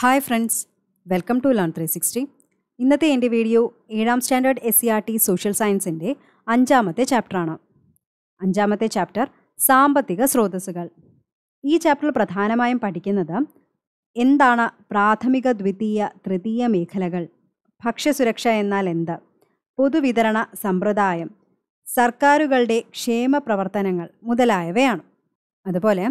hi friends welcome to learn three sixty ഇന്നത്തെ എൻ്റെ video ഏഴാം standard S C R T social സയൻസിൻ്റെ അഞ്ചാമത്തെ ചാപ്റ്ററാണ് അഞ്ചാമത്തെ ചാപ്റ്റർ സാമ്പത്തിക സ്രോതസ്സുകൾ ഈ ചാപ്റ്ററിൽ പ്രധാനമായും പഠിക്കുന്നത് എന്താണ് പ്രാഥമിക ദ്വിതീയ തൃതീയ മേഖലകൾ ഭക്ഷ്യസുരക്ഷ എന്നാൽ എന്ത് പൊതുവിതരണ സമ്പ്രദായം സർക്കാരുകളുടെ ക്ഷേമ പ്രവർത്തനങ്ങൾ മുതലായവയാണ് അതുപോലെ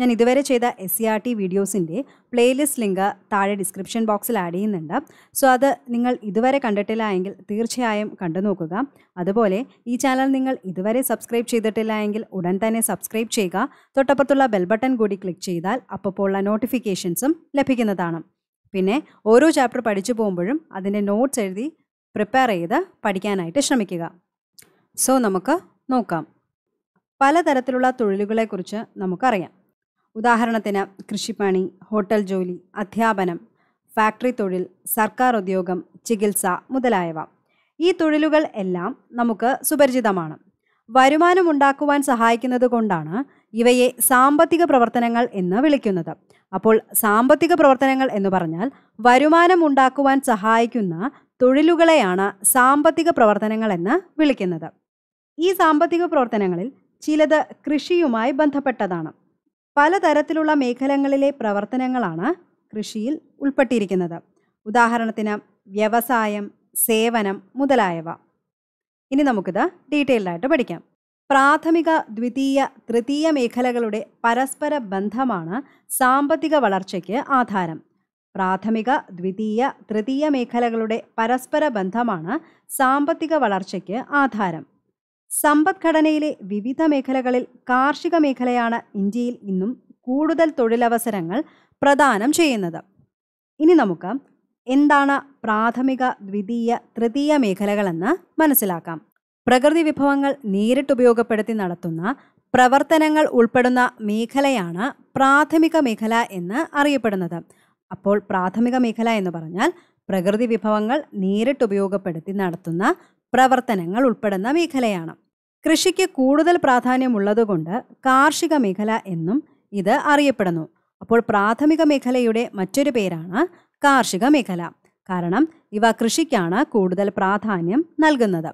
ഞാൻ ഇതുവരെ ചെയ്ത എസ് സി ആർ ടി വീഡിയോസിൻ്റെ പ്ലേലിസ്റ്റ് ലിങ്ക് താഴെ ഡിസ്ക്രിപ്ഷൻ ബോക്സിൽ ആഡ് ചെയ്യുന്നുണ്ട് സോ അത് നിങ്ങൾ ഇതുവരെ കണ്ടിട്ടില്ല എങ്കിൽ തീർച്ചയായും കണ്ടു നോക്കുക അതുപോലെ ഈ ചാനൽ നിങ്ങൾ ഇതുവരെ സബ്സ്ക്രൈബ് ചെയ്തിട്ടില്ല എങ്കിൽ ഉടൻ തന്നെ സബ്സ്ക്രൈബ് ചെയ്യുക തൊട്ടപ്പുറത്തുള്ള ബെൽ ബട്ടൺ കൂടി ക്ലിക്ക് ചെയ്താൽ അപ്പോഴുള്ള നോട്ടിഫിക്കേഷൻസും ലഭിക്കുന്നതാണ് പിന്നെ ഓരോ ചാപ്റ്റർ പഠിച്ചു പോകുമ്പോഴും അതിൻ്റെ നോട്ട്സ് എഴുതി പ്രിപ്പയർ ചെയ്ത് പഠിക്കാനായിട്ട് ശ്രമിക്കുക സോ നമുക്ക് നോക്കാം പലതരത്തിലുള്ള തൊഴിലുകളെക്കുറിച്ച് നമുക്കറിയാം ഉദാഹരണത്തിന് കൃഷിപ്പണി ഹോട്ടൽ ജോലി അധ്യാപനം ഫാക്ടറി തൊഴിൽ സർക്കാർ ഉദ്യോഗം ചികിത്സ മുതലായവ ഈ തൊഴിലുകൾ എല്ലാം നമുക്ക് സുപരിചിതമാണ് വരുമാനമുണ്ടാക്കുവാൻ സഹായിക്കുന്നത് കൊണ്ടാണ് ഇവയെ സാമ്പത്തിക പ്രവർത്തനങ്ങൾ എന്ന് വിളിക്കുന്നത് അപ്പോൾ സാമ്പത്തിക പ്രവർത്തനങ്ങൾ എന്ന് പറഞ്ഞാൽ വരുമാനം ഉണ്ടാക്കുവാൻ സഹായിക്കുന്ന തൊഴിലുകളെയാണ് സാമ്പത്തിക പ്രവർത്തനങ്ങൾ എന്ന് വിളിക്കുന്നത് ഈ സാമ്പത്തിക പ്രവർത്തനങ്ങളിൽ ചിലത് കൃഷിയുമായി ബന്ധപ്പെട്ടതാണ് പലതരത്തിലുള്ള മേഖലകളിലെ പ്രവർത്തനങ്ങളാണ് കൃഷിയിൽ ഉൾപ്പെട്ടിരിക്കുന്നത് ഉദാഹരണത്തിന് വ്യവസായം സേവനം മുതലായവ ഇനി നമുക്കിത് ഡീറ്റെയിൽഡായിട്ട് പഠിക്കാം പ്രാഥമിക ദ്വിതീയ തൃതീയ മേഖലകളുടെ പരസ്പര ബന്ധമാണ് സാമ്പത്തിക വളർച്ചയ്ക്ക് ആധാരം പ്രാഥമിക ദ്വിതീയ തൃതീയ മേഖലകളുടെ പരസ്പര ബന്ധമാണ് സാമ്പത്തിക വളർച്ചയ്ക്ക് ആധാരം സമ്പദ്ഘടനയിലെ വിവിധ മേഖലകളിൽ കാർഷിക മേഖലയാണ് ഇന്ത്യയിൽ ഇന്നും കൂടുതൽ തൊഴിലവസരങ്ങൾ പ്രദാനം ചെയ്യുന്നത് ഇനി നമുക്ക് എന്താണ് പ്രാഥമിക ദ്വിതീയ തൃതീയ മേഖലകളെന്ന് മനസ്സിലാക്കാം പ്രകൃതി വിഭവങ്ങൾ നേരിട്ട് ഉപയോഗപ്പെടുത്തി നടത്തുന്ന പ്രവർത്തനങ്ങൾ ഉൾപ്പെടുന്ന മേഖലയാണ് പ്രാഥമിക മേഖല എന്ന് അറിയപ്പെടുന്നത് അപ്പോൾ പ്രാഥമിക മേഖല എന്ന് പറഞ്ഞാൽ പ്രകൃതി വിഭവങ്ങൾ നേരിട്ട് ഉപയോഗപ്പെടുത്തി നടത്തുന്ന പ്രവർത്തനങ്ങൾ ഉൾപ്പെടുന്ന മേഖലയാണ് കൃഷിക്ക് കൂടുതൽ പ്രാധാന്യമുള്ളതുകൊണ്ട് കാർഷിക മേഖല എന്നും ഇത് അറിയപ്പെടുന്നു അപ്പോൾ പ്രാഥമിക മേഖലയുടെ മറ്റൊരു പേരാണ് കാർഷിക മേഖല കാരണം ഇവ കൃഷിക്കാണ് കൂടുതൽ പ്രാധാന്യം നൽകുന്നത്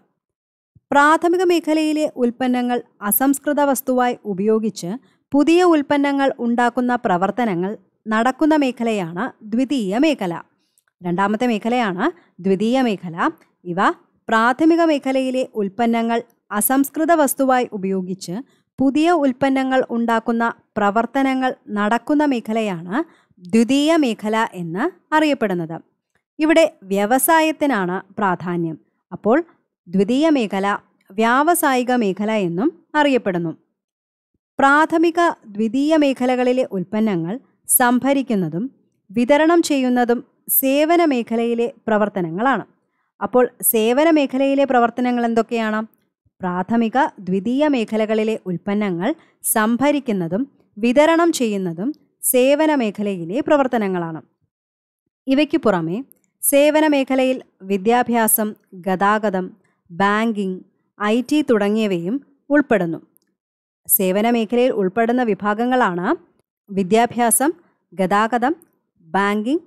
പ്രാഥമിക മേഖലയിലെ ഉൽപ്പന്നങ്ങൾ അസംസ്കൃത വസ്തുവായി ഉപയോഗിച്ച് പുതിയ ഉൽപ്പന്നങ്ങൾ ഉണ്ടാക്കുന്ന പ്രവർത്തനങ്ങൾ നടക്കുന്ന മേഖലയാണ് ദ്വിതീയ മേഖല രണ്ടാമത്തെ മേഖലയാണ് ദ്വിതീയ മേഖല ഇവ പ്രാഥമിക മേഖലയിലെ ഉൽപ്പന്നങ്ങൾ അസംസ്കൃത വസ്തുവായി ഉപയോഗിച്ച് പുതിയ ഉൽപ്പന്നങ്ങൾ ഉണ്ടാക്കുന്ന പ്രവർത്തനങ്ങൾ നടക്കുന്ന മേഖലയാണ് ദ്വിതീയ മേഖല എന്ന് അറിയപ്പെടുന്നത് ഇവിടെ വ്യവസായത്തിനാണ് പ്രാധാന്യം അപ്പോൾ ദ്വിതീയ മേഖല വ്യാവസായിക മേഖല എന്നും അറിയപ്പെടുന്നു പ്രാഥമിക ദ്വിതീയ മേഖലകളിലെ ഉൽപ്പന്നങ്ങൾ സംഭരിക്കുന്നതും വിതരണം ചെയ്യുന്നതും സേവന മേഖലയിലെ പ്രവർത്തനങ്ങളാണ് അപ്പോൾ സേവന മേഖലയിലെ പ്രവർത്തനങ്ങൾ എന്തൊക്കെയാണ് പ്രാഥമിക ദ്വിതീയ മേഖലകളിലെ ഉൽപ്പന്നങ്ങൾ സംഭരിക്കുന്നതും വിതരണം ചെയ്യുന്നതും സേവന മേഖലയിലെ പ്രവർത്തനങ്ങളാണ് ഇവയ്ക്ക് പുറമെ സേവന മേഖലയിൽ വിദ്യാഭ്യാസം ഗതാഗതം ബാങ്കിംഗ് ഐ ടി തുടങ്ങിയവയും ഉൾപ്പെടുന്നു സേവന മേഖലയിൽ ഉൾപ്പെടുന്ന വിഭാഗങ്ങളാണ് വിദ്യാഭ്യാസം ഗതാഗതം ബാങ്കിംഗ്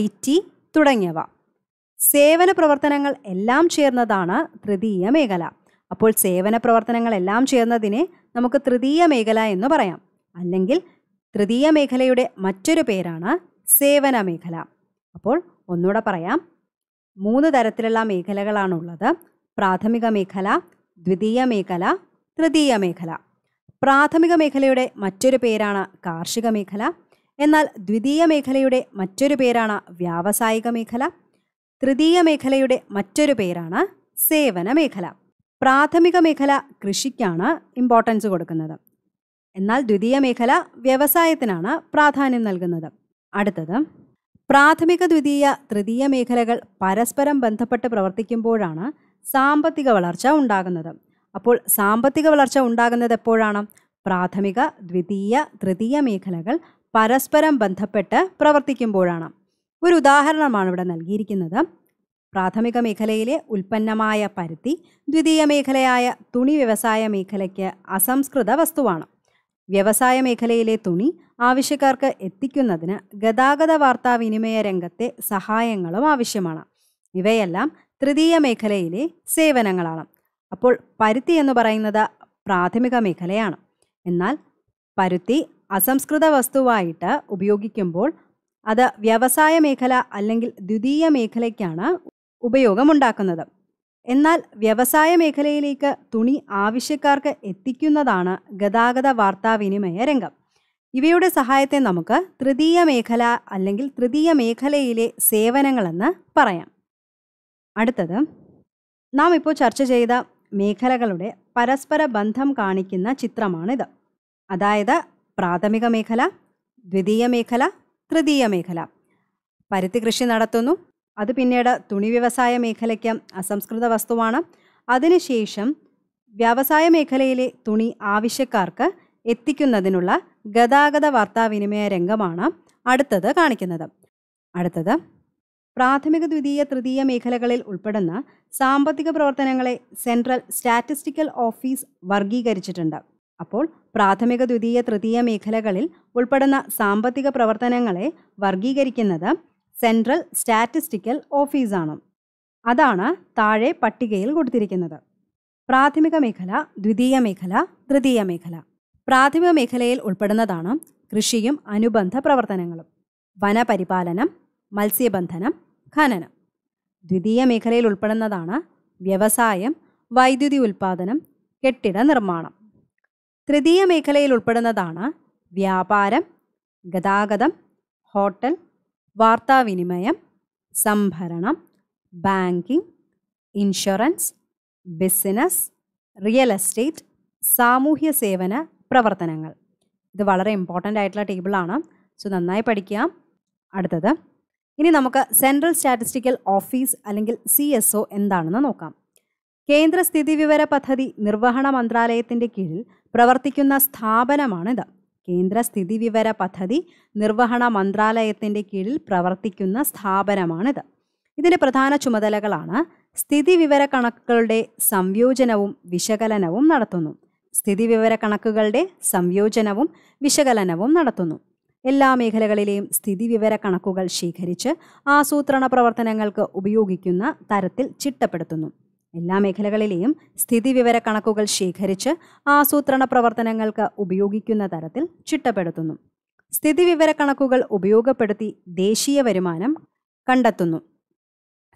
ഐ ടി തുടങ്ങിയവ സേവന പ്രവർത്തനങ്ങൾ എല്ലാം ചേർന്നതാണ് തൃതീയ മേഖല അപ്പോൾ സേവന പ്രവർത്തനങ്ങളെല്ലാം ചേർന്നതിനെ നമുക്ക് തൃതീയ മേഖല എന്ന് പറയാം അല്ലെങ്കിൽ തൃതീയ മേഖലയുടെ മറ്റൊരു പേരാണ് സേവന മേഖല അപ്പോൾ ഒന്നുകൂടെ പറയാം മൂന്ന് തരത്തിലുള്ള മേഖലകളാണുള്ളത് പ്രാഥമിക മേഖല ദ്വിതീയ മേഖല തൃതീയ മേഖല പ്രാഥമിക മേഖലയുടെ മറ്റൊരു പേരാണ് കാർഷിക മേഖല എന്നാൽ ദ്വിതീയ മേഖലയുടെ മറ്റൊരു പേരാണ് വ്യാവസായിക മേഖല തൃതീയ മേഖലയുടെ മറ്റൊരു പേരാണ് സേവന മേഖല പ്രാഥമിക മേഖല കൃഷിക്കാണ് ഇമ്പോർട്ടൻസ് കൊടുക്കുന്നത് എന്നാൽ ദ്വിതീയ മേഖല വ്യവസായത്തിനാണ് പ്രാധാന്യം നൽകുന്നത് അടുത്തത് പ്രാഥമിക ദ്വിതീയ തൃതീയ മേഖലകൾ പരസ്പരം ബന്ധപ്പെട്ട് പ്രവർത്തിക്കുമ്പോഴാണ് സാമ്പത്തിക വളർച്ച ഉണ്ടാകുന്നത് അപ്പോൾ സാമ്പത്തിക വളർച്ച ഉണ്ടാകുന്നത് എപ്പോഴാണ് പ്രാഥമിക ദ്വിതീയ തൃതീയ മേഖലകൾ പരസ്പരം ബന്ധപ്പെട്ട് പ്രവർത്തിക്കുമ്പോഴാണ് ഒരു ഉദാഹരണമാണ് ഇവിടെ നൽകിയിരിക്കുന്നത് പ്രാഥമിക മേഖലയിലെ ഉൽപ്പന്നമായ പരുത്തി ദ്വിതീയ മേഖലയായ തുണി വ്യവസായ മേഖലയ്ക്ക് അസംസ്കൃത വസ്തുവാണ് വ്യവസായ മേഖലയിലെ തുണി ആവശ്യക്കാർക്ക് എത്തിക്കുന്നതിന് ഗതാഗത വാർത്താവിനിമയ രംഗത്തെ സഹായങ്ങളും ആവശ്യമാണ് ഇവയെല്ലാം തൃതീയ മേഖലയിലെ സേവനങ്ങളാണ് അപ്പോൾ പരുത്തി എന്ന് പറയുന്നത് പ്രാഥമിക മേഖലയാണ് എന്നാൽ പരുത്തി അസംസ്കൃത വസ്തുവായിട്ട് ഉപയോഗിക്കുമ്പോൾ അത് വ്യവസായ മേഖല അല്ലെങ്കിൽ ദ്വിതീയ മേഖലയ്ക്കാണ് ഉപയോഗമുണ്ടാക്കുന്നത് എന്നാൽ വ്യവസായ മേഖലയിലേക്ക് തുണി ആവശ്യക്കാർക്ക് എത്തിക്കുന്നതാണ് ഗതാഗത വാർത്താവിനിമയ രംഗം ഇവയുടെ സഹായത്തെ നമുക്ക് തൃതീയ മേഖല അല്ലെങ്കിൽ തൃതീയ മേഖലയിലെ സേവനങ്ങളെന്ന് പറയാം അടുത്തത് നാം ഇപ്പോൾ ചർച്ച ചെയ്ത മേഖലകളുടെ പരസ്പര ബന്ധം കാണിക്കുന്ന ചിത്രമാണിത് അതായത് പ്രാഥമിക മേഖല ദ്വിതീയ മേഖല തൃതീയ മേഖല പരുത്തി കൃഷി നടത്തുന്നു അത് പിന്നീട് തുണി വ്യവസായ മേഖലയ്ക്ക് അസംസ്കൃത വസ്തുവാണ് അതിനുശേഷം വ്യവസായ മേഖലയിലെ തുണി ആവശ്യക്കാർക്ക് എത്തിക്കുന്നതിനുള്ള ഗതാഗത വാർത്താവിനിമയ രംഗമാണ് അടുത്തത് കാണിക്കുന്നത് അടുത്തത് പ്രാഥമിക ദ്വിതീയ തൃതീയ മേഖലകളിൽ ഉൾപ്പെടുന്ന സാമ്പത്തിക പ്രവർത്തനങ്ങളെ സെൻട്രൽ സ്റ്റാറ്റിസ്റ്റിക്കൽ ഓഫീസ് വർഗീകരിച്ചിട്ടുണ്ട് അപ്പോൾ പ്രാഥമിക ദ്വിതീയ തൃതീയ മേഖലകളിൽ ഉൾപ്പെടുന്ന സാമ്പത്തിക പ്രവർത്തനങ്ങളെ വർഗീകരിക്കുന്നത് സെൻട്രൽ സ്റ്റാറ്റിസ്റ്റിക്കൽ ഓഫീസാണ് അതാണ് താഴെ പട്ടികയിൽ കൊടുത്തിരിക്കുന്നത് പ്രാഥമിക മേഖല ദ്വിതീയ മേഖല തൃതീയ മേഖല പ്രാഥമിക മേഖലയിൽ ഉൾപ്പെടുന്നതാണ് കൃഷിയും അനുബന്ധ പ്രവർത്തനങ്ങളും വനപരിപാലനം മത്സ്യബന്ധനം ഖനനം ദ്വിതീയ മേഖലയിൽ ഉൾപ്പെടുന്നതാണ് വ്യവസായം വൈദ്യുതി ഉൽപ്പാദനം കെട്ടിട നിർമ്മാണം തൃതീയ മേഖലയിൽ ഉൾപ്പെടുന്നതാണ് വ്യാപാരം ഗതാഗതം ഹോട്ടൽ വാർത്താവിനിമയം സംഭരണം banking insurance business real estate സാമൂഹ്യ സേവന പ്രവർത്തനങ്ങൾ ഇത് വളരെ ഇമ്പോർട്ടൻ്റ് ആയിട്ടുള്ള ടേബിളാണ് സോ നന്നായി പഠിക്കുക അടുത്തത് ഇനി നമുക്ക് സെൻട്രൽ സ്റ്റാറ്റിസ്റ്റിക്കൽ ഓഫീസ് അല്ലെങ്കിൽ സി എസ് ഒ എന്താണെന്ന് നോക്കാം കേന്ദ്ര സ്ഥിതി വിവര പദ്ധതി നിർവഹണ മന്ത്രാലയത്തിൻ്റെ കീഴിൽ പ്രവർത്തിക്കുന്ന സ്ഥാപനമാണിത് കേന്ദ്ര സ്ഥിതിവിവര പദ്ധതി നിർവഹണ മന്ത്രാലയത്തിൻ്റെ കീഴിൽ പ്രവർത്തിക്കുന്ന സ്ഥാപനമാണിത് ഇതിൻ്റെ പ്രധാന ചുമതലകളാണ് സ്ഥിതിവിവര കണക്കുകളുടെ സംയോജനവും വിശകലനവും നടത്തുന്നു സ്ഥിതിവിവര കണക്കുകളുടെ സംയോജനവും വിശകലനവും നടത്തുന്നു എല്ലാ മേഖലകളിലെയും സ്ഥിതിവിവര കണക്കുകൾ ശേഖരിച്ച് ആസൂത്രണ പ്രവർത്തനങ്ങൾക്ക് ഉപയോഗിക്കുന്ന തരത്തിൽ ചിട്ടപ്പെടുത്തുന്നു എല്ലാ മേഖലകളിലെയും സ്ഥിതിവിവര കണക്കുകൾ ശേഖരിച്ച് ആസൂത്രണ പ്രവർത്തനങ്ങൾക്ക് ഉപയോഗിക്കുന്ന തരത്തിൽ ചിട്ടപ്പെടുത്തുന്നു സ്ഥിതിവിവര കണക്കുകൾ ഉപയോഗപ്പെടുത്തി ദേശീയ വരുമാനം കണ്ടെത്തുന്നു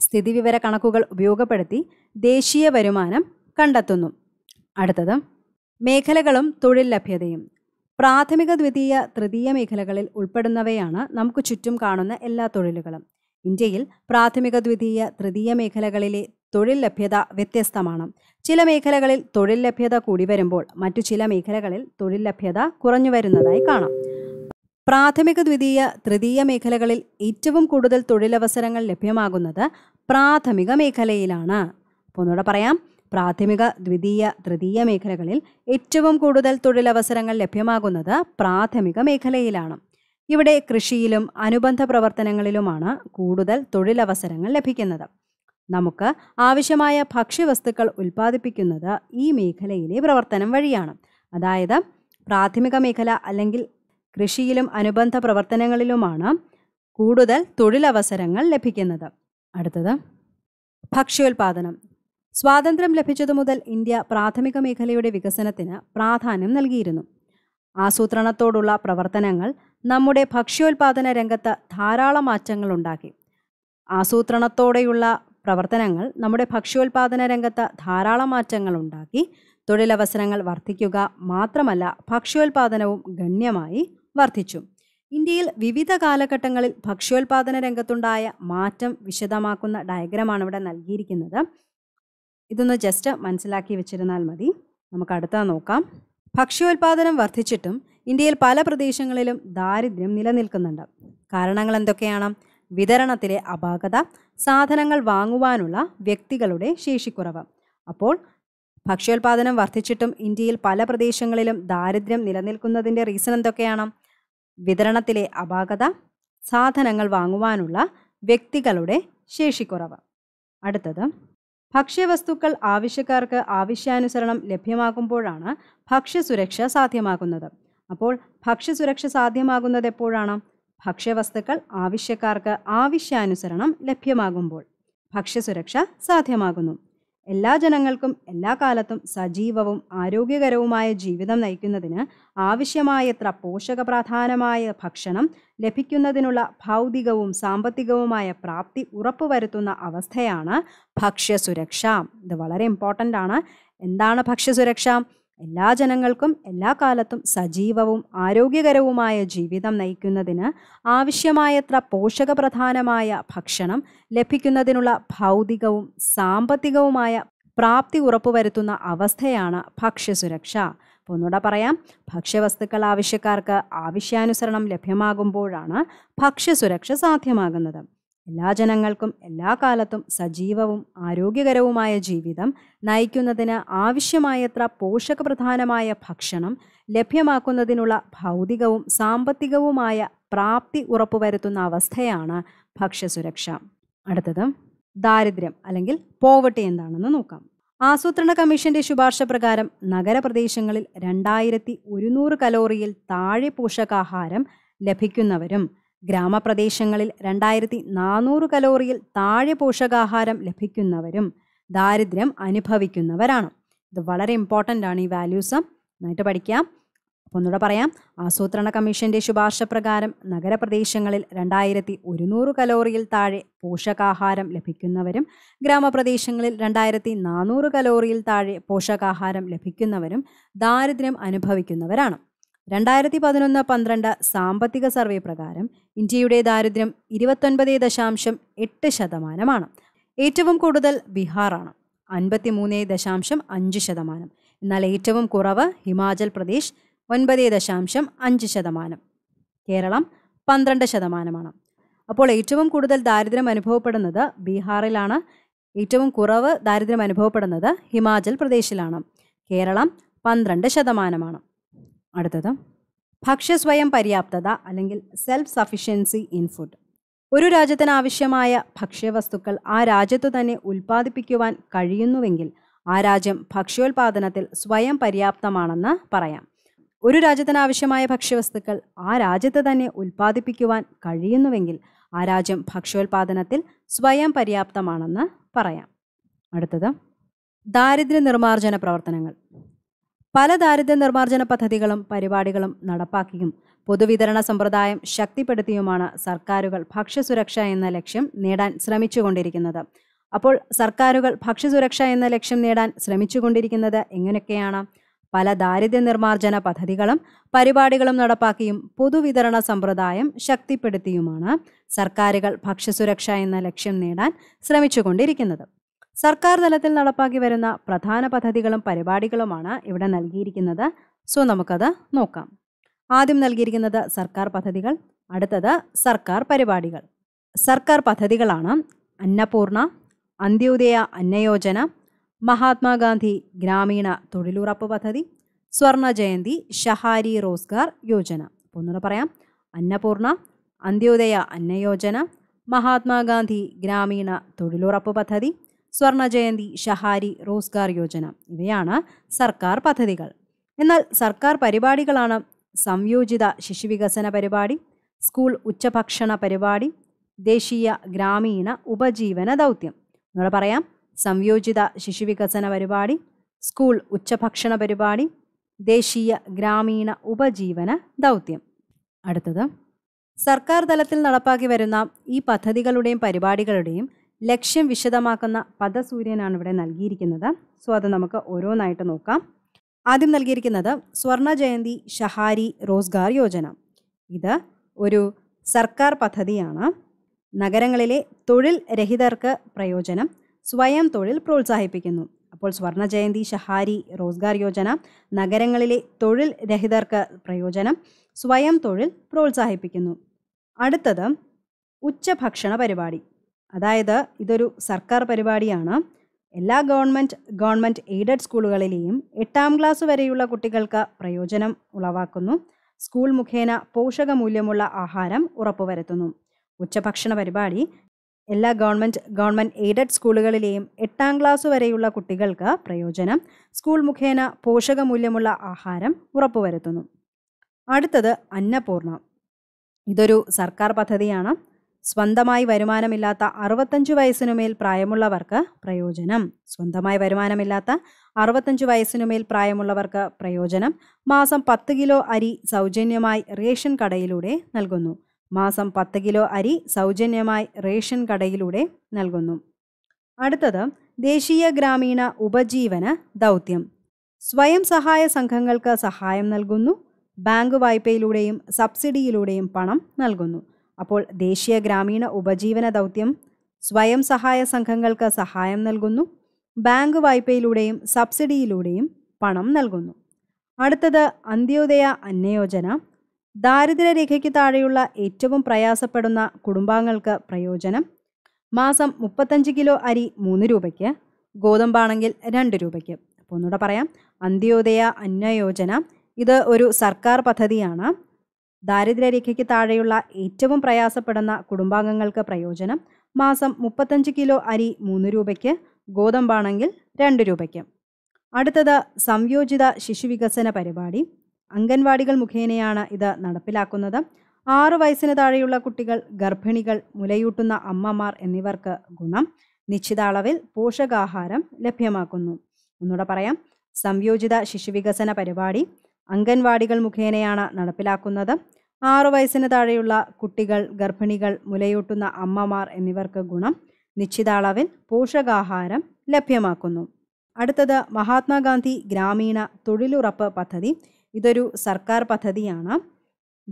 സ്ഥിതിവിവര കണക്കുകൾ ഉപയോഗപ്പെടുത്തി ദേശീയ വരുമാനം കണ്ടെത്തുന്നു അടുത്തത് മേഖലകളും തൊഴിൽ ലഭ്യതയും പ്രാഥമിക ദ്വിതീയ തൃതീയ മേഖലകളിൽ ഉൾപ്പെടുന്നവയാണ് നമുക്ക് ചുറ്റും കാണുന്ന എല്ലാ തൊഴിലുകളും ഇന്ത്യയിൽ പ്രാഥമിക ദ്വിതീയ തൃതീയ മേഖലകളിലെ തൊഴിൽ ലഭ്യത വ്യത്യസ്തമാണ് ചില മേഖലകളിൽ തൊഴിൽ ലഭ്യത കൂടി വരുമ്പോൾ മറ്റു ചില മേഖലകളിൽ തൊഴിൽ ലഭ്യത കുറഞ്ഞു വരുന്നതായി കാണാം പ്രാഥമിക ദ്വിതീയ തൃതീയ മേഖലകളിൽ ഏറ്റവും കൂടുതൽ തൊഴിലവസരങ്ങൾ ലഭ്യമാകുന്നത് പ്രാഥമിക മേഖലയിലാണ് ഒന്നുകൂടെ പറയാം പ്രാഥമിക ദ്വിതീയ തൃതീയ മേഖലകളിൽ ഏറ്റവും കൂടുതൽ തൊഴിലവസരങ്ങൾ ലഭ്യമാകുന്നത് പ്രാഥമിക മേഖലയിലാണ് ഇവിടെ കൃഷിയിലും അനുബന്ധ പ്രവർത്തനങ്ങളിലുമാണ് കൂടുതൽ തൊഴിലവസരങ്ങൾ ലഭിക്കുന്നത് നമുക്ക് ആവശ്യമായ ഭക്ഷ്യവസ്തുക്കൾ ഉൽപ്പാദിപ്പിക്കുന്നത് ഈ മേഖലയിലെ പ്രവർത്തനം വഴിയാണ് അതായത് പ്രാഥമിക മേഖല അല്ലെങ്കിൽ കൃഷിയിലും അനുബന്ധ പ്രവർത്തനങ്ങളിലുമാണ് കൂടുതൽ തൊഴിലവസരങ്ങൾ ലഭിക്കുന്നത് അടുത്തത് ഭക്ഷ്യോൽപാദനം സ്വാതന്ത്ര്യം ലഭിച്ചതു മുതൽ ഇന്ത്യ പ്രാഥമിക മേഖലയുടെ വികസനത്തിന് പ്രാധാന്യം നൽകിയിരുന്നു ആസൂത്രണത്തോടുള്ള പ്രവർത്തനങ്ങൾ നമ്മുടെ ഭക്ഷ്യോൽപാദന രംഗത്ത് ധാരാളം മാറ്റങ്ങൾ ഉണ്ടാക്കി ആസൂത്രണത്തോടെയുള്ള പ്രവർത്തനങ്ങൾ നമ്മുടെ ഭക്ഷ്യോൽപാദന രംഗത്ത് ധാരാളം മാറ്റങ്ങൾ ഉണ്ടാക്കി തൊഴിലവസരങ്ങൾ വർദ്ധിക്കുക മാത്രമല്ല ഭക്ഷ്യോൽപാദനവും ഗണ്യമായി വർദ്ധിച്ചു ഇന്ത്യയിൽ വിവിധ കാലഘട്ടങ്ങളിൽ ഭക്ഷ്യോൽപാദന രംഗത്തുണ്ടായ മാറ്റം വിശദമാക്കുന്ന ഡയഗ്രമാണ് ഇവിടെ നൽകിയിരിക്കുന്നത് ഇതൊന്ന് ജസ്റ്റ് മനസ്സിലാക്കി വെച്ചിരുന്നാൽ മതി നമുക്ക് അടുത്ത നോക്കാം ഭക്ഷ്യോൽപാദനം വർദ്ധിച്ചിട്ടും ഇന്ത്യയിൽ പല പ്രദേശങ്ങളിലും ദാരിദ്ര്യം നിലനിൽക്കുന്നുണ്ട് കാരണങ്ങൾ എന്തൊക്കെയാണ് വിതരണത്തിലെ അപാകത സാധനങ്ങൾ വാങ്ങുവാനുള്ള വ്യക്തികളുടെ ശേഷിക്കുറവ് അപ്പോൾ ഭക്ഷ്യോൽപാദനം വർദ്ധിച്ചിട്ടും ഇന്ത്യയിൽ പല പ്രദേശങ്ങളിലും ദാരിദ്ര്യം നിലനിൽക്കുന്നതിൻ്റെ റീസൺ എന്തൊക്കെയാണ് വിതരണത്തിലെ അപാകത സാധനങ്ങൾ വാങ്ങുവാനുള്ള വ്യക്തികളുടെ ശേഷിക്കുറവ് അടുത്തത് ഭക്ഷ്യവസ്തുക്കൾ ആവശ്യക്കാർക്ക് ആവശ്യാനുസരണം ലഭ്യമാകുമ്പോഴാണ് ഭക്ഷ്യസുരക്ഷ സാധ്യമാകുന്നത് അപ്പോൾ ഭക്ഷ്യസുരക്ഷ സാധ്യമാകുന്നത് എപ്പോഴാണ് ഭക്ഷ്യവസ്തുക്കൾ ആവശ്യക്കാർക്ക് ആവശ്യാനുസരണം ലഭ്യമാകുമ്പോൾ ഭക്ഷ്യസുരക്ഷ സാധ്യമാകുന്നു എല്ലാ ജനങ്ങൾക്കും എല്ലാ കാലത്തും സജീവവും ആരോഗ്യകരവുമായ ജീവിതം നയിക്കുന്നതിന് ആവശ്യമായത്ര പോഷക പ്രധാനമായ ഭക്ഷണം ലഭിക്കുന്നതിനുള്ള ഭൗതികവും സാമ്പത്തികവുമായ പ്രാപ്തി ഉറപ്പുവരുത്തുന്ന അവസ്ഥയാണ് ഭക്ഷ്യസുരക്ഷ ഇത് വളരെ ഇമ്പോർട്ടൻ്റ് ആണ് എന്താണ് ഭക്ഷ്യസുരക്ഷ എല്ലാ ജനങ്ങൾക്കും എല്ലാ കാലത്തും സജീവവും ആരോഗ്യകരവുമായ ജീവിതം നയിക്കുന്നതിന് ആവശ്യമായത്ര പോഷകപ്രധാനമായ ഭക്ഷണം ലഭിക്കുന്നതിനുള്ള ഭൗതികവും സാമ്പത്തികവുമായ പ്രാപ്തി ഉറപ്പുവരുത്തുന്ന അവസ്ഥയാണ് ഭക്ഷ്യസുരക്ഷ ഒന്നുകൂടെ പറയാം ഭക്ഷ്യവസ്തുക്കൾ ആവശ്യക്കാർക്ക് ആവശ്യാനുസരണം ലഭ്യമാകുമ്പോഴാണ് ഭക്ഷ്യസുരക്ഷ സാധ്യമാകുന്നത് എല്ലാ ജനങ്ങൾക്കും എല്ലാ കാലത്തും സജീവവും ആരോഗ്യകരവുമായ ജീവിതം നയിക്കുന്നതിന് ആവശ്യമായത്ര പോഷകപ്രധാനമായ ഭക്ഷണം ലഭ്യമാക്കുന്നതിനുള്ള ഭൗതികവും സാമ്പത്തികവുമായ പ്രാപ്തി ഉറപ്പുവരുത്തുന്ന അവസ്ഥയാണ് ഭക്ഷ്യസുരക്ഷ അടുത്തത് ദാരിദ്ര്യം അല്ലെങ്കിൽ പോവട്ടി എന്താണെന്ന് നോക്കാം ആസൂത്രണ കമ്മീഷന്റെ ശുപാർശ പ്രകാരം നഗരപ്രദേശങ്ങളിൽ രണ്ടായിരത്തി ഒരുന്നൂറ് കലോറിയിൽ താഴെ പോഷകാഹാരം ലഭിക്കുന്നവരും ഗ്രാമപ്രദേശങ്ങളിൽ രണ്ടായിരത്തി നാനൂറ് കലോറിയിൽ താഴെ പോഷകാഹാരം ലഭിക്കുന്നവരും ദാരിദ്ര്യം അനുഭവിക്കുന്നവരാണ് ഇത് വളരെ ഇമ്പോർട്ടൻ്റ് ആണ് ഈ വാല്യൂസ് നന്നായിട്ട് പഠിക്കാം അപ്പോൾ ഒന്നുകൂടെ പറയാം ആസൂത്രണ കമ്മീഷന്റെ ശുപാർശ പ്രകാരം നഗരപ്രദേശങ്ങളിൽ രണ്ടായിരത്തി ഒരുന്നൂറ് കലോറിയിൽ താഴെ പോഷകാഹാരം ലഭിക്കുന്നവരും ഗ്രാമപ്രദേശങ്ങളിൽ രണ്ടായിരത്തി നാനൂറ് കലോറിയിൽ താഴെ പോഷകാഹാരം ലഭിക്കുന്നവരും ദാരിദ്ര്യം അനുഭവിക്കുന്നവരാണ് രണ്ടായിരത്തി പതിനൊന്ന് പന്ത്രണ്ട് സാമ്പത്തിക സർവേ പ്രകാരം ഇന്ത്യയുടെ ദാരിദ്ര്യം ഇരുപത്തൊൻപത് ദശാംശം എട്ട് ശതമാനമാണ് ഏറ്റവും കൂടുതൽ ബീഹാറാണ് അൻപത്തിമൂന്ന് ദശാംശം അഞ്ച് ശതമാനം എന്നാൽ ഏറ്റവും കുറവ് ഹിമാചൽ പ്രദേശ് ഒൻപത് ദശാംശം അഞ്ച് ശതമാനം കേരളം പന്ത്രണ്ട് ശതമാനമാണ് അപ്പോൾ ഏറ്റവും കൂടുതൽ ദാരിദ്ര്യം അനുഭവപ്പെടുന്നത് ബീഹാറിലാണ് ഏറ്റവും കുറവ് ദാരിദ്ര്യം അനുഭവപ്പെടുന്നത് ഹിമാചൽ പ്രദേശിലാണ് കേരളം പന്ത്രണ്ട് ശതമാനമാണ് അടുത്തത് ഭക്ഷ്യസ്വയം പര്യാപ്തത അല്ലെങ്കിൽ സെൽഫ് സഫിഷ്യൻസി ഇൻ ഫുഡ് ഒരു രാജ്യത്തിന് ആവശ്യമായ ഭക്ഷ്യവസ്തുക്കൾ ആ രാജ്യത്തു തന്നെ ഉൽപ്പാദിപ്പിക്കുവാൻ കഴിയുന്നുവെങ്കിൽ ആ രാജ്യം ഭക്ഷ്യോൽപാദനത്തിൽ സ്വയം പര്യാപ്തമാണെന്ന് പറയാം ഒരു രാജ്യത്തിന് ആവശ്യമായ ഭക്ഷ്യവസ്തുക്കൾ ആ രാജ്യത്ത് തന്നെ ഉൽപ്പാദിപ്പിക്കുവാൻ കഴിയുന്നുവെങ്കിൽ ആ രാജ്യം ഭക്ഷ്യോൽപാദനത്തിൽ സ്വയം പര്യാപ്തമാണെന്ന് പറയാം അടുത്തത് ദാരിദ്ര്യ നിർമ്മാർജ്ജന പ്രവർത്തനങ്ങൾ പല ദാരിദ്ര്യ നിർമ്മാർജ്ജന പദ്ധതികളും പരിപാടികളും നടപ്പാക്കിയും പൊതുവിതരണ സമ്പ്രദായം ശക്തിപ്പെടുത്തിയുമാണ് സർക്കാരുകൾ ഭക്ഷ്യസുരക്ഷ എന്ന ലക്ഷ്യം നേടാൻ ശ്രമിച്ചുകൊണ്ടിരിക്കുന്നത് അപ്പോൾ സർക്കാരുകൾ ഭക്ഷ്യസുരക്ഷ എന്ന ലക്ഷ്യം നേടാൻ ശ്രമിച്ചുകൊണ്ടിരിക്കുന്നത് എങ്ങനെയൊക്കെയാണ് പല ദാരിദ്ര്യ നിർമ്മാർജ്ജന പദ്ധതികളും പരിപാടികളും നടപ്പാക്കിയും പൊതുവിതരണ സമ്പ്രദായം ശക്തിപ്പെടുത്തിയുമാണ് സർക്കാരുകൾ ഭക്ഷ്യസുരക്ഷ എന്ന ലക്ഷ്യം നേടാൻ ശ്രമിച്ചുകൊണ്ടിരിക്കുന്നത് സർക്കാർ തലത്തിൽ നടപ്പാക്കി വരുന്ന പ്രധാന പദ്ധതികളും പരിപാടികളുമാണ് ഇവിടെ നൽകിയിരിക്കുന്നത് സോ നമുക്കത് നോക്കാം ആദ്യം നൽകിയിരിക്കുന്നത് സർക്കാർ പദ്ധതികൾ അടുത്തത് സർക്കാർ പരിപാടികൾ സർക്കാർ പദ്ധതികളാണ് അന്നപൂർണ അന്ത്യോദയ അന്നയോജന മഹാത്മാഗാന്ധി ഗ്രാമീണ തൊഴിലുറപ്പ് പദ്ധതി സ്വർണ ജയന്തി ഷഹാരി റോസ്ഗാർ യോജന ഒന്നുകൂടെ പറയാം അന്നപൂർണ അന്ത്യോദയ അന്നയോജന മഹാത്മാഗാന്ധി ഗ്രാമീണ തൊഴിലുറപ്പ് പദ്ധതി സ്വർണ ജയന്തി ഷഹാരി റോസ്ഗാർ യോജന ഇവയാണ് സർക്കാർ പദ്ധതികൾ എന്നാൽ സർക്കാർ പരിപാടികളാണ് സംയോജിത ശിശുവികസന പരിപാടി സ്കൂൾ ഉച്ചഭക്ഷണ പരിപാടി ദേശീയ ഗ്രാമീണ ഉപജീവന ദൗത്യം എന്നോട് പറയാം സംയോജിത ശിശുവികസന പരിപാടി സ്കൂൾ ഉച്ചഭക്ഷണ പരിപാടി ദേശീയ ഗ്രാമീണ ഉപജീവന ദൗത്യം അടുത്തത് സർക്കാർ തലത്തിൽ നടപ്പാക്കി വരുന്ന ഈ പദ്ധതികളുടെയും പരിപാടികളുടെയും ലക്ഷ്യം വിശദമാക്കുന്ന പദസൂര്യനാണ് ഇവിടെ നൽകിയിരിക്കുന്നത് സോ അത് നമുക്ക് ഓരോന്നായിട്ട് നോക്കാം ആദ്യം നൽകിയിരിക്കുന്നത് സ്വർണ ജയന്തി ഷഹാരി റോസ്ഗാർ യോജന ഇത് ഒരു സർക്കാർ പദ്ധതിയാണ് നഗരങ്ങളിലെ തൊഴിൽ രഹിതർക്ക് പ്രയോജനം സ്വയം തൊഴിൽ പ്രോത്സാഹിപ്പിക്കുന്നു അപ്പോൾ സ്വർണ ജയന്തി ഷഹാരി റോസ്ഗാർ യോജന നഗരങ്ങളിലെ തൊഴിൽ രഹിതർക്ക് പ്രയോജനം സ്വയം തൊഴിൽ പ്രോത്സാഹിപ്പിക്കുന്നു അടുത്തത് ഉച്ചഭക്ഷണ പരിപാടി അതായത് ഇതൊരു സർക്കാർ പരിപാടിയാണ് എല്ലാ ഗവൺമെൻറ് ഗവൺമെൻറ് എയ്ഡഡ് സ്കൂളുകളിലെയും എട്ടാം ക്ലാസ് വരെയുള്ള കുട്ടികൾക്ക് പ്രയോജനം ഉളവാക്കുന്നു സ്കൂൾ മുഖേന പോഷകമൂല്യമുള്ള ആഹാരം ഉറപ്പുവരുത്തുന്നു ഉച്ചഭക്ഷണ പരിപാടി എല്ലാ ഗവൺമെൻറ് ഗവൺമെൻറ് എയ്ഡഡ് സ്കൂളുകളിലെയും എട്ടാം ക്ലാസ് വരെയുള്ള കുട്ടികൾക്ക് പ്രയോജനം സ്കൂൾ മുഖേന പോഷകമൂല്യമുള്ള ആഹാരം ഉറപ്പുവരുത്തുന്നു അടുത്തത് അന്നപൂർണ ഇതൊരു സർക്കാർ പദ്ധതിയാണ് സ്വന്തമായി വരുമാനമില്ലാത്ത അറുപത്തഞ്ച് വയസ്സിനുമേൽ പ്രായമുള്ളവർക്ക് പ്രയോജനം സ്വന്തമായി വരുമാനമില്ലാത്ത അറുപത്തഞ്ച് വയസ്സിനുമേൽ പ്രായമുള്ളവർക്ക് പ്രയോജനം മാസം പത്ത് കിലോ അരി സൗജന്യമായി റേഷൻ കടയിലൂടെ നൽകുന്നു മാസം പത്ത് കിലോ അരി സൗജന്യമായി റേഷൻ കടയിലൂടെ നൽകുന്നു അടുത്തത് ദേശീയ ഗ്രാമീണ ഉപജീവന ദൗത്യം സ്വയം സഹായ സംഘങ്ങൾക്ക് സഹായം നൽകുന്നു ബാങ്ക് വായ്പയിലൂടെയും സബ്സിഡിയിലൂടെയും പണം നൽകുന്നു അപ്പോൾ ദേശീയ ഗ്രാമീണ ഉപജീവന ദൗത്യം സ്വയം സഹായ സംഘങ്ങൾക്ക് സഹായം നൽകുന്നു ബാങ്ക് വായ്പയിലൂടെയും സബ്സിഡിയിലൂടെയും പണം നൽകുന്നു അടുത്തത് അന്ത്യോദയ അന്നയോജന ദാരിദ്ര്യരേഖയ്ക്ക് താഴെയുള്ള ഏറ്റവും പ്രയാസപ്പെടുന്ന കുടുംബാംഗങ്ങൾക്ക് പ്രയോജനം മാസം മുപ്പത്തഞ്ച് കിലോ അരി മൂന്ന് രൂപയ്ക്ക് ഗോതമ്പാണെങ്കിൽ രണ്ട് രൂപയ്ക്ക് അപ്പോൾ ഒന്നുകൂടെ പറയാം അന്ത്യോദയ അന്നയോജന ഇത് ഒരു സർക്കാർ പദ്ധതിയാണ് ദാരിദ്ര്യരേഖയ്ക്ക് താഴെയുള്ള ഏറ്റവും പ്രയാസപ്പെടുന്ന കുടുംബാംഗങ്ങൾക്ക് പ്രയോജനം മാസം മുപ്പത്തഞ്ച് കിലോ അരി മൂന്ന് രൂപയ്ക്ക് ഗോതമ്പാണെങ്കിൽ രണ്ട് രൂപയ്ക്ക് അടുത്തത് സംയോജിത ശിശുവികസന പരിപാടി അംഗൻവാടികൾ മുഖേനയാണ് ഇത് നടപ്പിലാക്കുന്നത് ആറു വയസ്സിന് താഴെയുള്ള കുട്ടികൾ ഗർഭിണികൾ മുലയൂട്ടുന്ന അമ്മമാർ എന്നിവർക്ക് ഗുണം നിശ്ചിത അളവിൽ പോഷകാഹാരം ലഭ്യമാക്കുന്നു ഒന്നുകൂടെ പറയാം സംയോജിത ശിശുവികസന പരിപാടി അംഗൻവാടികൾ മുഖേനയാണ് നടപ്പിലാക്കുന്നത് ആറു വയസ്സിന് താഴെയുള്ള കുട്ടികൾ ഗർഭിണികൾ മുലയൂട്ടുന്ന അമ്മമാർ എന്നിവർക്ക് ഗുണം നിശ്ചിത അളവിൽ പോഷകാഹാരം ലഭ്യമാക്കുന്നു അടുത്തത് മഹാത്മാഗാന്ധി ഗ്രാമീണ തൊഴിലുറപ്പ് പദ്ധതി ഇതൊരു സർക്കാർ പദ്ധതിയാണ്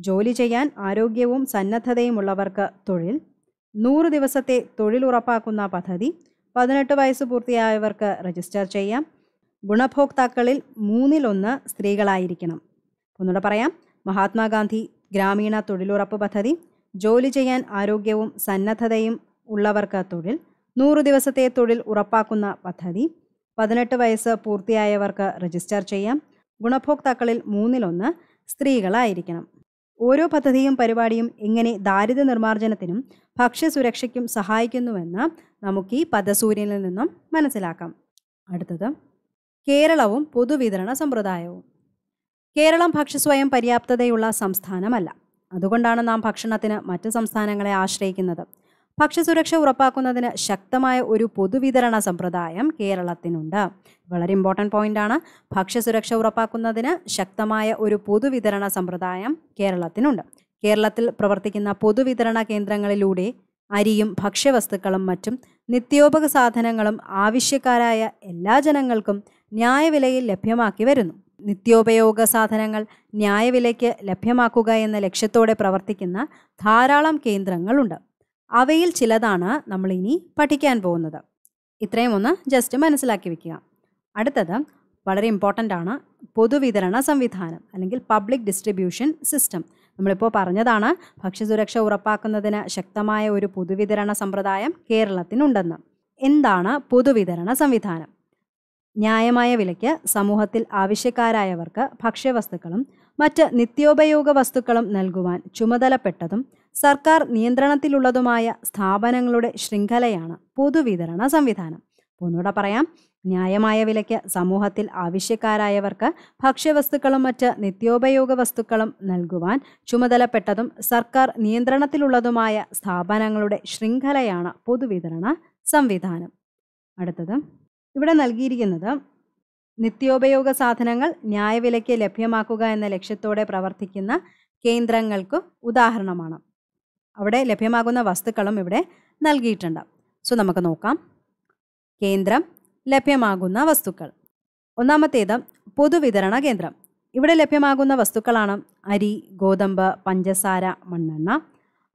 ജോലി ചെയ്യാൻ ആരോഗ്യവും സന്നദ്ധതയുമുള്ളവർക്ക് തൊഴിൽ നൂറ് ദിവസത്തെ തൊഴിലുറപ്പാക്കുന്ന പദ്ധതി പതിനെട്ട് വയസ്സ് പൂർത്തിയായവർക്ക് രജിസ്റ്റർ ചെയ്യാം ഗുണഭോക്താക്കളിൽ മൂന്നിലൊന്ന് സ്ത്രീകളായിരിക്കണം ഒന്നുകൂടെ പറയാം മഹാത്മാഗാന്ധി ഗ്രാമീണ തൊഴിലുറപ്പ് പദ്ധതി ജോലി ചെയ്യാൻ ആരോഗ്യവും സന്നദ്ധതയും ഉള്ളവർക്ക് തൊഴിൽ നൂറു ദിവസത്തെ തൊഴിൽ ഉറപ്പാക്കുന്ന പദ്ധതി പതിനെട്ട് വയസ്സ് പൂർത്തിയായവർക്ക് രജിസ്റ്റർ ചെയ്യാം ഗുണഭോക്താക്കളിൽ മൂന്നിലൊന്ന് സ്ത്രീകളായിരിക്കണം ഓരോ പദ്ധതിയും പരിപാടിയും എങ്ങനെ ദാരിദ്ര്യ നിർമ്മാർജ്ജനത്തിനും ഭക്ഷ്യസുരക്ഷയ്ക്കും സഹായിക്കുന്നുവെന്ന് നമുക്ക് ഈ പദസൂര്യനിൽ നിന്നും മനസ്സിലാക്കാം അടുത്തത് കേരളവും പൊതുവിതരണ സമ്പ്രദായവും കേരളം ഭക്ഷ്യസ്വയം പര്യാപ്തതയുള്ള സംസ്ഥാനമല്ല അതുകൊണ്ടാണ് നാം ഭക്ഷണത്തിന് മറ്റ് സംസ്ഥാനങ്ങളെ ആശ്രയിക്കുന്നത് ഭക്ഷ്യസുരക്ഷ ഉറപ്പാക്കുന്നതിന് ശക്തമായ ഒരു പൊതുവിതരണ സമ്പ്രദായം കേരളത്തിനുണ്ട് വളരെ ഇമ്പോർട്ടൻ്റ് പോയിൻ്റാണ് ഭക്ഷ്യസുരക്ഷ ഉറപ്പാക്കുന്നതിന് ശക്തമായ ഒരു പൊതുവിതരണ സമ്പ്രദായം കേരളത്തിനുണ്ട് കേരളത്തിൽ പ്രവർത്തിക്കുന്ന പൊതുവിതരണ കേന്ദ്രങ്ങളിലൂടെ അരിയും ഭക്ഷ്യവസ്തുക്കളും മറ്റും നിത്യോപക സാധനങ്ങളും ആവശ്യക്കാരായ എല്ലാ ജനങ്ങൾക്കും ന്യായവിലയിൽ ലഭ്യമാക്കി വരുന്നു നിത്യോപയോഗ സാധനങ്ങൾ ന്യായവിലയ്ക്ക് ലഭ്യമാക്കുക എന്ന ലക്ഷ്യത്തോടെ പ്രവർത്തിക്കുന്ന ധാരാളം കേന്ദ്രങ്ങളുണ്ട് അവയിൽ ചിലതാണ് നമ്മൾ ഇനി പഠിക്കാൻ പോകുന്നത് ഇത്രയും ഒന്ന് ജസ്റ്റ് മനസ്സിലാക്കി വെക്കുക അടുത്തത് വളരെ ഇമ്പോർട്ടൻ്റ് ആണ് പൊതുവിതരണ സംവിധാനം അല്ലെങ്കിൽ പബ്ലിക് ഡിസ്ട്രിബ്യൂഷൻ സിസ്റ്റം നമ്മളിപ്പോൾ പറഞ്ഞതാണ് ഭക്ഷ്യസുരക്ഷ ഉറപ്പാക്കുന്നതിന് ശക്തമായ ഒരു പൊതുവിതരണ സമ്പ്രദായം കേരളത്തിനുണ്ടെന്ന് എന്താണ് പൊതുവിതരണ സംവിധാനം ന്യായമായ വിലയ്ക്ക് സമൂഹത്തിൽ ആവശ്യക്കാരായവർക്ക് ഭക്ഷ്യവസ്തുക്കളും മറ്റ് നിത്യോപയോഗ വസ്തുക്കളും നൽകുവാൻ ചുമതലപ്പെട്ടതും സർക്കാർ നിയന്ത്രണത്തിലുള്ളതുമായ സ്ഥാപനങ്ങളുടെ ശൃംഖലയാണ് പൊതുവിതരണ സംവിധാനം ഒന്നുകൂടെ പറയാം ന്യായമായ വിലയ്ക്ക് സമൂഹത്തിൽ ആവശ്യക്കാരായവർക്ക് ഭക്ഷ്യവസ്തുക്കളും മറ്റ് നിത്യോപയോഗ വസ്തുക്കളും നൽകുവാൻ ചുമതലപ്പെട്ടതും സർക്കാർ നിയന്ത്രണത്തിലുള്ളതുമായ സ്ഥാപനങ്ങളുടെ ശൃംഖലയാണ് പൊതുവിതരണ സംവിധാനം അടുത്തത് ഇവിടെ നൽകിയിരിക്കുന്നത് നിത്യോപയോഗ സാധനങ്ങൾ ന്യായവിലയ്ക്ക് ലഭ്യമാക്കുക എന്ന ലക്ഷ്യത്തോടെ പ്രവർത്തിക്കുന്ന കേന്ദ്രങ്ങൾക്ക് ഉദാഹരണമാണ് അവിടെ ലഭ്യമാകുന്ന വസ്തുക്കളും ഇവിടെ നൽകിയിട്ടുണ്ട് സോ നമുക്ക് നോക്കാം കേന്ദ്രം ലഭ്യമാകുന്ന വസ്തുക്കൾ ഒന്നാമത്തേത് പൊതുവിതരണ കേന്ദ്രം ഇവിടെ ലഭ്യമാകുന്ന വസ്തുക്കളാണ് അരി ഗോതമ്പ് പഞ്ചസാര മണ്ണെണ്ണ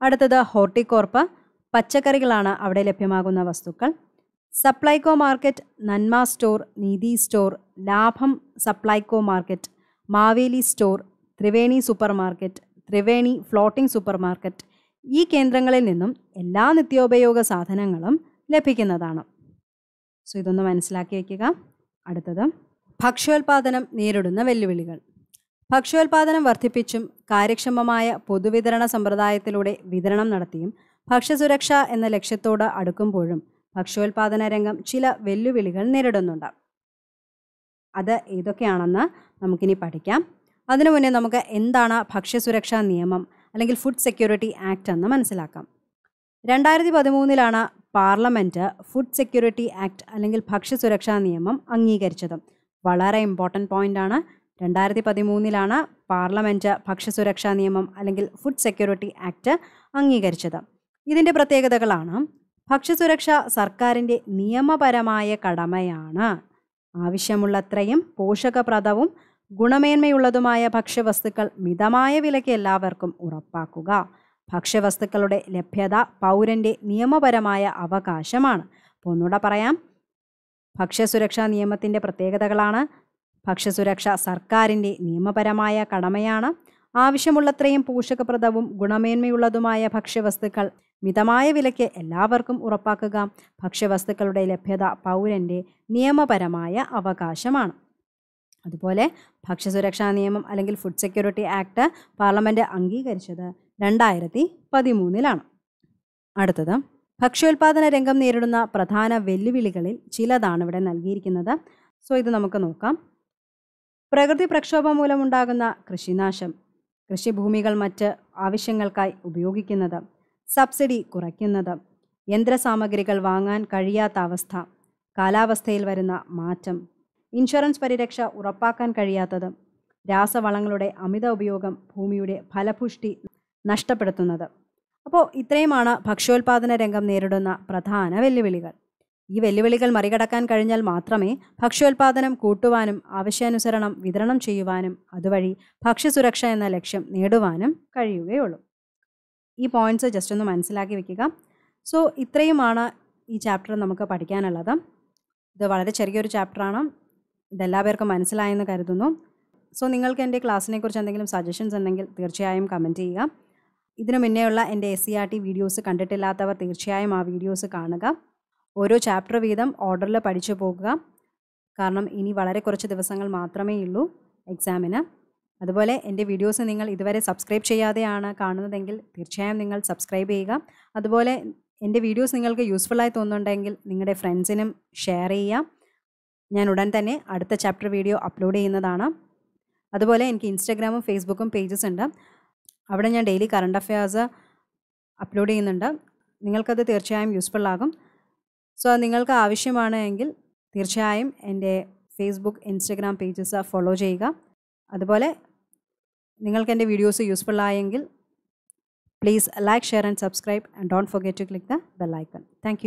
അടുത്തത് ഹോർട്ടിക്കോർപ്പ് പച്ചക്കറികളാണ് അവിടെ ലഭ്യമാകുന്ന വസ്തുക്കൾ Supplyco market Nanma store Neethi store ലാഭം Supplyco market Maveli store Triveni supermarket Triveni floating supermarket ഈ കേന്ദ്രങ്ങളിൽ നിന്നും എല്ലാ നിത്യോപയോഗ സാധനങ്ങളും ലഭിക്കുന്നതാണ് സോ ഇതൊന്ന് മനസ്സിലാക്കി വയ്ക്കുക അടുത്തത് ഭക്ഷ്യോൽപാദനം നേരിടുന്ന വെല്ലുവിളികൾ ഭക്ഷ്യോൽപാദനം വർദ്ധിപ്പിച്ചും കാര്യക്ഷമമായ പൊതുവിതരണ സമ്പ്രദായത്തിലൂടെ വിതരണം നടത്തിയും ഭക്ഷ്യസുരക്ഷ എന്ന ലക്ഷ്യത്തോട് അടുക്കുമ്പോഴും ഭക്ഷ്യോൽപാദന രംഗം ചില വെല്ലുവിളികൾ നേരിടുന്നുണ്ട് അത് ഏതൊക്കെയാണെന്ന് നമുക്കിനി പഠിക്കാം അതിനു മുന്നേ നമുക്ക് എന്താണ് ഭക്ഷ്യസുരക്ഷാ നിയമം അല്ലെങ്കിൽ ഫുഡ് സെക്യൂരിറ്റി ആക്ട് എന്ന് മനസ്സിലാക്കാം രണ്ടായിരത്തി പതിമൂന്നിലാണ് പാർലമെൻറ്റ് ഫുഡ് സെക്യൂരിറ്റി ആക്ട് അല്ലെങ്കിൽ ഭക്ഷ്യസുരക്ഷാ നിയമം അംഗീകരിച്ചത് വളരെ ഇമ്പോർട്ടൻ്റ് പോയിൻ്റ് ആണ് രണ്ടായിരത്തി പതിമൂന്നിലാണ് പാർലമെൻറ്റ് ഭക്ഷ്യസുരക്ഷാ നിയമം അല്ലെങ്കിൽ ഫുഡ് സെക്യൂരിറ്റി ആക്ട് അംഗീകരിച്ചത് ഇതിൻ്റെ പ്രത്യേകതകളാണ് ഭക്ഷ്യസുരക്ഷ സർക്കാരിൻ്റെ നിയമപരമായ കടമയാണ് ആവശ്യമുള്ളത്രയും പോഷകപ്രദവും ഗുണമേന്മയുള്ളതുമായ ഭക്ഷ്യവസ്തുക്കൾ മിതമായ വിലയ്ക്ക് എല്ലാവർക്കും ഉറപ്പാക്കുക ഭക്ഷ്യവസ്തുക്കളുടെ ലഭ്യത പൗരൻ്റെ നിയമപരമായ അവകാശമാണ് അപ്പോൾ ഒന്നുകൂടെ പറയാം ഭക്ഷ്യസുരക്ഷാ നിയമത്തിൻ്റെ പ്രത്യേകതകളാണ് ഭക്ഷ്യസുരക്ഷ സർക്കാരിൻ്റെ നിയമപരമായ കടമയാണ് ആവശ്യമുള്ളത്രയും പോഷകപ്രദവും ഗുണമേന്മയുള്ളതുമായ ഭക്ഷ്യവസ്തുക്കൾ മിതമായ വിലയ്ക്ക് എല്ലാവർക്കും ഉറപ്പാക്കുക ഭക്ഷ്യവസ്തുക്കളുടെ ലഭ്യത പൗരൻ്റെ നിയമപരമായ അവകാശമാണ് അതുപോലെ ഭക്ഷ്യസുരക്ഷാ നിയമം അല്ലെങ്കിൽ ഫുഡ് സെക്യൂരിറ്റി ആക്ട് പാർലമെൻറ്റ് അംഗീകരിച്ചത് രണ്ടായിരത്തി പതിമൂന്നിലാണ് അടുത്തത് ഭക്ഷ്യോൽപാദന രംഗം നേരിടുന്ന പ്രധാന വെല്ലുവിളികളിൽ ചിലതാണ് ഇവിടെ നൽകിയിരിക്കുന്നത് സോ ഇത് നമുക്ക് നോക്കാം പ്രകൃതി പ്രക്ഷോഭം മൂലമുണ്ടാകുന്ന കൃഷിനാശം കൃഷിഭൂമികൾ മറ്റ് ആവശ്യങ്ങൾക്കായി ഉപയോഗിക്കുന്നത് സബ്സിഡി കുറയ്ക്കുന്നത് യന്ത്രസാമഗ്രികൾ വാങ്ങാൻ കഴിയാത്ത അവസ്ഥ കാലാവസ്ഥയിൽ വരുന്ന മാറ്റം ഇൻഷുറൻസ് പരിരക്ഷ ഉറപ്പാക്കാൻ കഴിയാത്തത് രാസവളങ്ങളുടെ അമിത ഉപയോഗം ഭൂമിയുടെ ഫലപുഷ്ടി നഷ്ടപ്പെടുത്തുന്നത് അപ്പോൾ ഇത്രയുമാണ് ഭക്ഷ്യോൽപാദന രംഗം നേരിടുന്ന പ്രധാന വെല്ലുവിളികൾ ഈ വെല്ലുവിളികൾ മറികടക്കാൻ കഴിഞ്ഞാൽ മാത്രമേ ഭക്ഷ്യോൽപാദനം കൂട്ടുവാനും ആവശ്യാനുസരണം വിതരണം ചെയ്യുവാനും അതുവഴി ഭക്ഷ്യസുരക്ഷ എന്ന ലക്ഷ്യം നേടുവാനും കഴിയുകയുള്ളൂ ഈ പോയിന്റ്സ് ജസ്റ്റ് ഒന്ന് മനസ്സിലാക്കി വെക്കുക സോ ഇത്രയുമാണ് ഈ ചാപ്റ്റർ നമുക്ക് പഠിക്കാനുള്ളത് ഇത് വളരെ ചെറിയൊരു ചാപ്റ്ററാണ് ഇതെല്ലാ പേർക്കും മനസ്സിലായെന്ന് കരുതുന്നു സോ നിങ്ങൾക്ക് എൻ്റെ ക്ലാസ്സിനെക്കുറിച്ച് എന്തെങ്കിലും സജഷൻസ് ഉണ്ടെങ്കിൽ തീർച്ചയായും കമൻറ്റ് ചെയ്യുക ഇതിനു മുന്നേയുള്ള എൻ്റെ S C R T videos കണ്ടിട്ടില്ലാത്തവർ തീർച്ചയായും ആ വീഡിയോസ് കാണുക ഓരോ ചാപ്റ്റർ വീതം ഓർഡറിൽ പഠിച്ചു പോകുക കാരണം ഇനി വളരെ കുറച്ച് ദിവസങ്ങൾ മാത്രമേ ഉള്ളൂ എക്സാമിന് അതുപോലെ എൻ്റെ വീഡിയോസ് നിങ്ങൾ ഇതുവരെ സബ്സ്ക്രൈബ് ചെയ്യാതെയാണ് കാണുന്നതെങ്കിൽ തീർച്ചയായും നിങ്ങൾ സബ്സ്ക്രൈബ് ചെയ്യുക അതുപോലെ എൻ്റെ വീഡിയോസ് നിങ്ങൾക്ക് യൂസ്ഫുള്ളായി തോന്നുന്നുണ്ടെങ്കിൽ നിങ്ങളുടെ ഫ്രണ്ട്സിനും ഷെയർ ചെയ്യുക ഞാൻ ഉടൻ തന്നെ അടുത്ത ചാപ്റ്റർ വീഡിയോ അപ്ലോഡ് ചെയ്യുന്നതാണ് അതുപോലെ എനിക്ക് ഇൻസ്റ്റാഗ്രാമും ഫേസ്ബുക്കും പേജസ് ഉണ്ട് അവിടെ ഞാൻ ഡെയിലി കറണ്ട് അഫയേഴ്സ് അപ്ലോഡ് ചെയ്യുന്നുണ്ട് നിങ്ങൾക്കത് തീർച്ചയായും യൂസ്ഫുൾ ആകും സോ നിങ്ങൾക്ക് ആവശ്യമാണ് എങ്കിൽ തീർച്ചയായും എൻ്റെ ഫേസ്ബുക്ക് ഇൻസ്റ്റഗ്രാം പേജസ് ഫോളോ ചെയ്യുക അതുപോലെ നിങ്ങൾക്ക് എൻ്റെ വീഡിയോസ് യൂസ്ഫുൾ ആയെങ്കിൽ please like share and subscribe and don't forget to click the bell icon thank